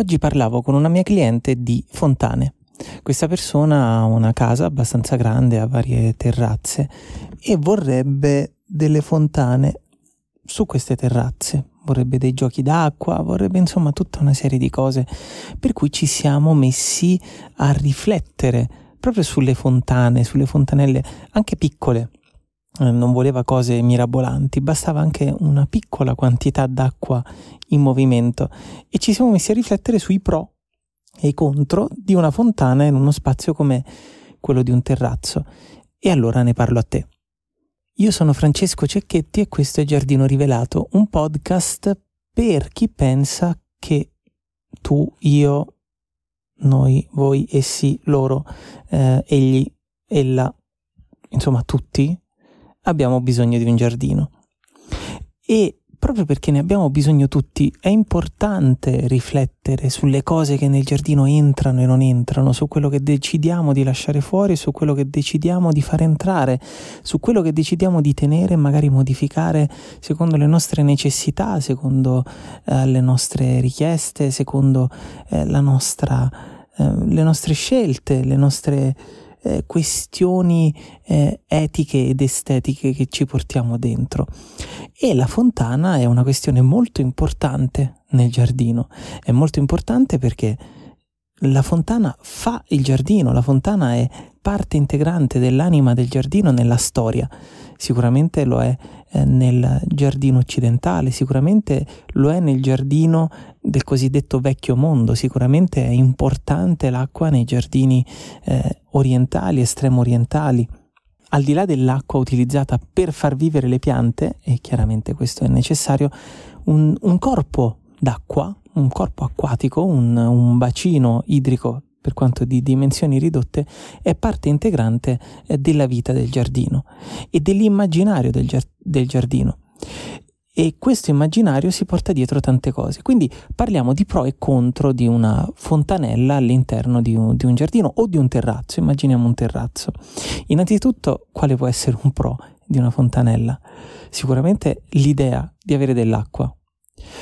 Oggi parlavo con una mia cliente di fontane. Questa persona ha una casa abbastanza grande, ha varie terrazze e vorrebbe delle fontane su queste terrazze, vorrebbe dei giochi d'acqua, vorrebbe insomma tutta una serie di cose, per cui ci siamo messi a riflettere proprio sulle fontane, sulle fontanelle anche piccole, eh, non voleva cose mirabolanti, bastava anche una piccola quantità d'acqua in movimento e ci siamo messi a riflettere sui pro e i contro di una fontana in uno spazio come quello di un terrazzo. E allora ne parlo a te. Io sono Francesco Cecchetti e questo è Giardino Rivelato, un podcast per chi pensa che tu, io, noi, voi, essi, loro, eh, egli, ella, insomma tutti, abbiamo bisogno di un giardino. E proprio perché ne abbiamo bisogno tutti, è importante riflettere sulle cose che nel giardino entrano e non entrano, su quello che decidiamo di lasciare fuori, su quello che decidiamo di far entrare, su quello che decidiamo di tenere e magari modificare secondo le nostre necessità, secondo eh, le nostre richieste, secondo eh, nostra, eh, le nostre scelte, le nostre eh, questioni eh, etiche ed estetiche che ci portiamo dentro. E la fontana è una questione molto importante nel giardino, è molto importante perché la fontana fa il giardino, la fontana è parte integrante dell'anima del giardino nella storia, sicuramente lo è eh, nel giardino occidentale, sicuramente lo è nel giardino del cosiddetto vecchio mondo, sicuramente è importante l'acqua nei giardini eh, orientali, estremo orientali al di là dell'acqua utilizzata per far vivere le piante, e chiaramente questo è necessario, un, un corpo d'acqua, un corpo acquatico, un, un, bacino idrico per quanto di dimensioni ridotte, è parte integrante eh, della vita del giardino e dell'immaginario del, giardino del giardino. E questo immaginario si porta dietro tante cose. Quindi parliamo di pro e contro di una fontanella all'interno di un, di un giardino o di un terrazzo. Immaginiamo un terrazzo. Innanzitutto, quale può essere un pro di una fontanella? Sicuramente l'idea di avere dell'acqua.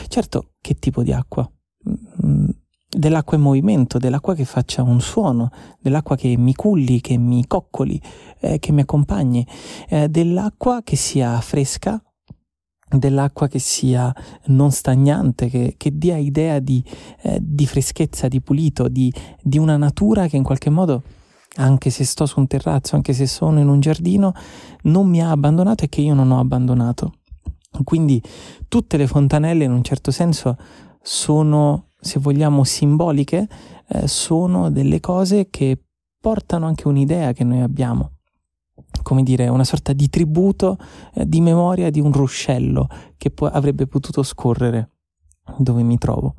Certo, che tipo di acqua? Mm, mm, dell'acqua in movimento, dell'acqua che faccia un suono, dell'acqua che mi culli, che mi coccoli, eh, che mi accompagni, eh, dell'acqua che sia fresca, dell'acqua che sia non stagnante, che, che dia idea di, eh, di, freschezza, di pulito, di, di una natura che in qualche modo anche se sto su un terrazzo, anche se sono in un giardino, non mi ha abbandonato e che io non ho abbandonato. Quindi tutte le fontanelle in un certo senso sono se vogliamo, simboliche, eh, sono delle cose che portano anche un'idea che noi abbiamo come dire, una sorta di tributo eh, di memoria di un ruscello che po- avrebbe potuto scorrere dove mi trovo.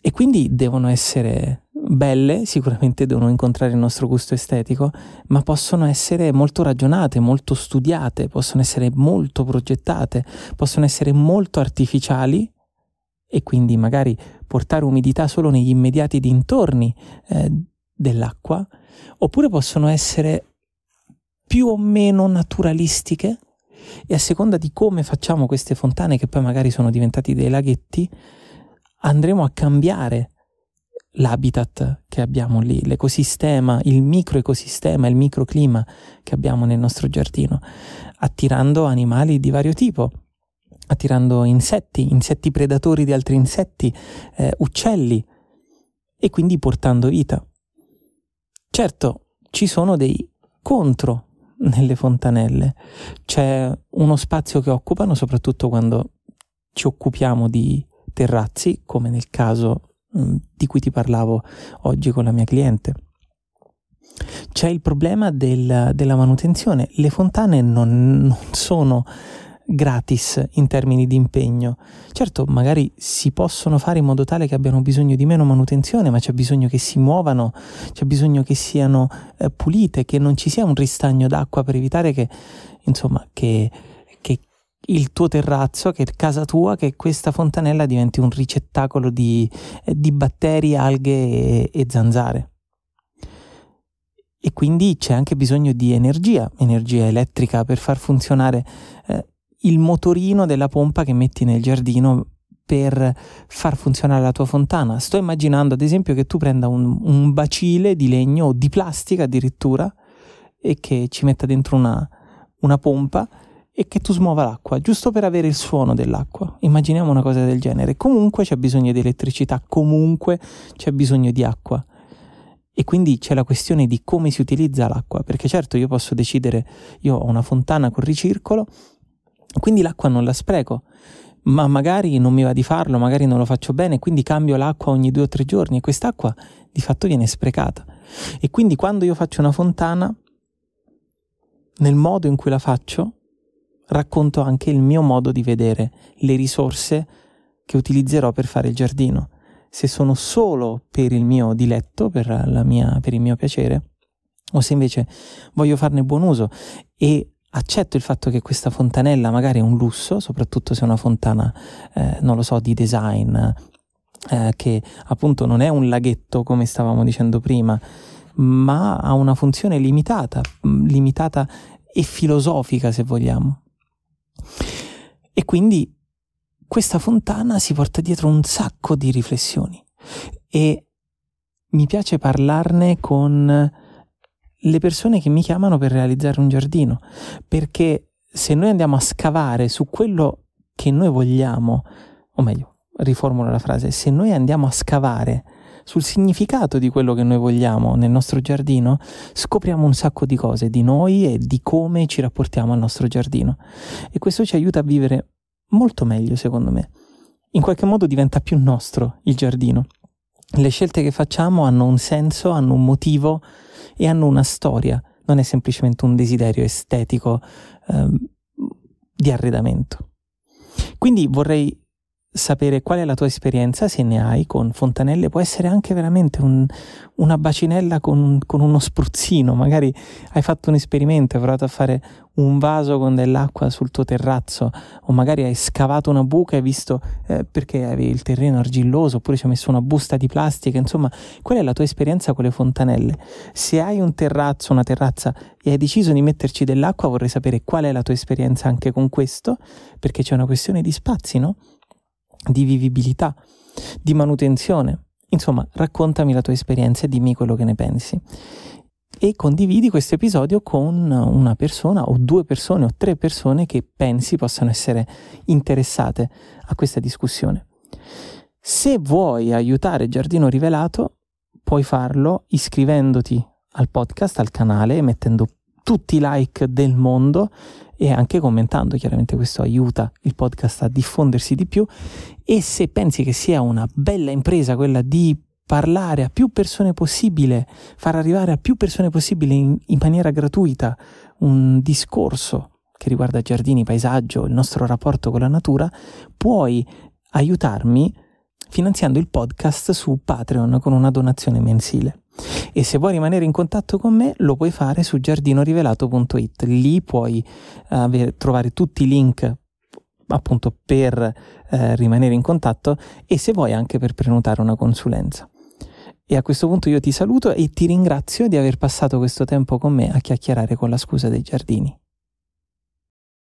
E quindi devono essere belle, sicuramente devono incontrare il nostro gusto estetico, ma possono essere molto ragionate, molto studiate, possono essere molto progettate, possono essere molto artificiali, e quindi magari portare umidità solo negli immediati dintorni eh, dell'acqua, oppure possono essere più o meno naturalistiche e a seconda di come facciamo queste fontane che poi magari sono diventati dei laghetti, andremo a cambiare l'habitat che abbiamo lì, l'ecosistema, il microecosistema, il microclima che abbiamo nel nostro giardino, attirando animali di vario tipo attirando insetti, insetti predatori di altri insetti, eh, uccelli e quindi portando vita. Certo, ci sono dei contro nelle fontanelle, c'è uno spazio che occupano soprattutto quando ci occupiamo di terrazzi, come nel caso mh, mm, di cui ti parlavo oggi con la mia cliente. C'è il problema del, della manutenzione, le fontane non, non sono gratis in termini di impegno. Certo, magari si possono fare in modo tale che abbiano bisogno di meno manutenzione, ma c'è bisogno che si muovano, c'è bisogno che siano eh, pulite, che non ci sia un ristagno d'acqua per evitare che, insomma, che, che il tuo terrazzo, che casa tua, che questa fontanella diventi un ricettacolo di, eh, di batteri, alghe e, e zanzare e quindi c'è anche bisogno di energia, energia elettrica per far funzionare eh, il motorino della pompa che metti nel giardino per far funzionare la tua fontana. Sto immaginando ad esempio che tu prenda un, un bacile di legno o di plastica addirittura e che ci metta dentro una, una pompa e che tu smuova l'acqua, giusto per avere il suono dell'acqua. Immaginiamo una cosa del genere. Comunque c'è bisogno di elettricità, comunque c'è bisogno di acqua. E quindi c'è la questione di come si utilizza l'acqua, perché certo io posso decidere, io ho una fontana con ricircolo, quindi l'acqua non la spreco, ma magari non mi va di farlo, magari non lo faccio bene, quindi cambio l'acqua ogni due o tre giorni e quest'acqua di fatto viene sprecata. E quindi quando io faccio una fontana, nel modo in cui la faccio, racconto anche il mio modo di vedere le risorse che utilizzerò per fare il giardino. Se sono solo per il mio diletto, per, mia, per il mio piacere, o se invece voglio farne buon uso e accetto il fatto che questa fontanella magari è un lusso, soprattutto se è una fontana, eh, non lo so, di design, eh, che appunto non è un laghetto come stavamo dicendo prima, ma ha una funzione limitata, mm, limitata e filosofica se vogliamo. E quindi questa fontana si porta dietro un sacco di riflessioni e mi piace parlarne con le persone che mi chiamano per realizzare un giardino, perché se noi andiamo a scavare su quello che noi vogliamo, o meglio, riformulo la frase, se noi andiamo a scavare sul significato di quello che noi vogliamo nel nostro giardino, scopriamo un sacco di cose di noi e di come ci rapportiamo al nostro giardino. E questo ci aiuta a vivere molto meglio, secondo me. In qualche modo diventa più nostro il giardino le scelte che facciamo hanno un senso, hanno un motivo e hanno una storia, non è semplicemente un desiderio estetico eh, di arredamento. Quindi vorrei sapere qual è la tua esperienza, se ne hai, con fontanelle, può essere anche veramente un, una bacinella con, con, uno spruzzino, magari hai fatto un esperimento, hai provato a fare un vaso con dell'acqua sul tuo terrazzo, o magari hai scavato una buca e hai visto eh, perché avevi il terreno argilloso, oppure ci hai messo una busta di plastica, insomma, qual è la tua esperienza con le fontanelle? Se hai un terrazzo, una terrazza e hai deciso di metterci dell'acqua, vorrei sapere qual è la tua esperienza anche con questo, perché c'è una questione di spazi, no? di vivibilità, di manutenzione. Insomma, raccontami la tua esperienza e dimmi quello che ne pensi. E condividi questo episodio con una persona o due persone o tre persone che pensi possano essere interessate a questa discussione. Se vuoi aiutare Giardino Rivelato, puoi farlo iscrivendoti al podcast, al canale, mettendo tutti i like del mondo e anche commentando, chiaramente questo aiuta il podcast a diffondersi di più e se pensi che sia una bella impresa quella di parlare a più persone possibile, far arrivare a più persone possibile in, in maniera gratuita un discorso che riguarda giardini, paesaggio, il nostro rapporto con la natura, puoi aiutarmi a finanziando il podcast su Patreon con una donazione mensile. E se vuoi rimanere in contatto con me lo puoi fare su giardinorivelato.it, lì puoi eh, avere, trovare tutti i link appunto per eh, rimanere in contatto e se vuoi anche per prenotare una consulenza. E a questo punto io ti saluto e ti ringrazio di aver passato questo tempo con me a chiacchierare con la scusa dei giardini.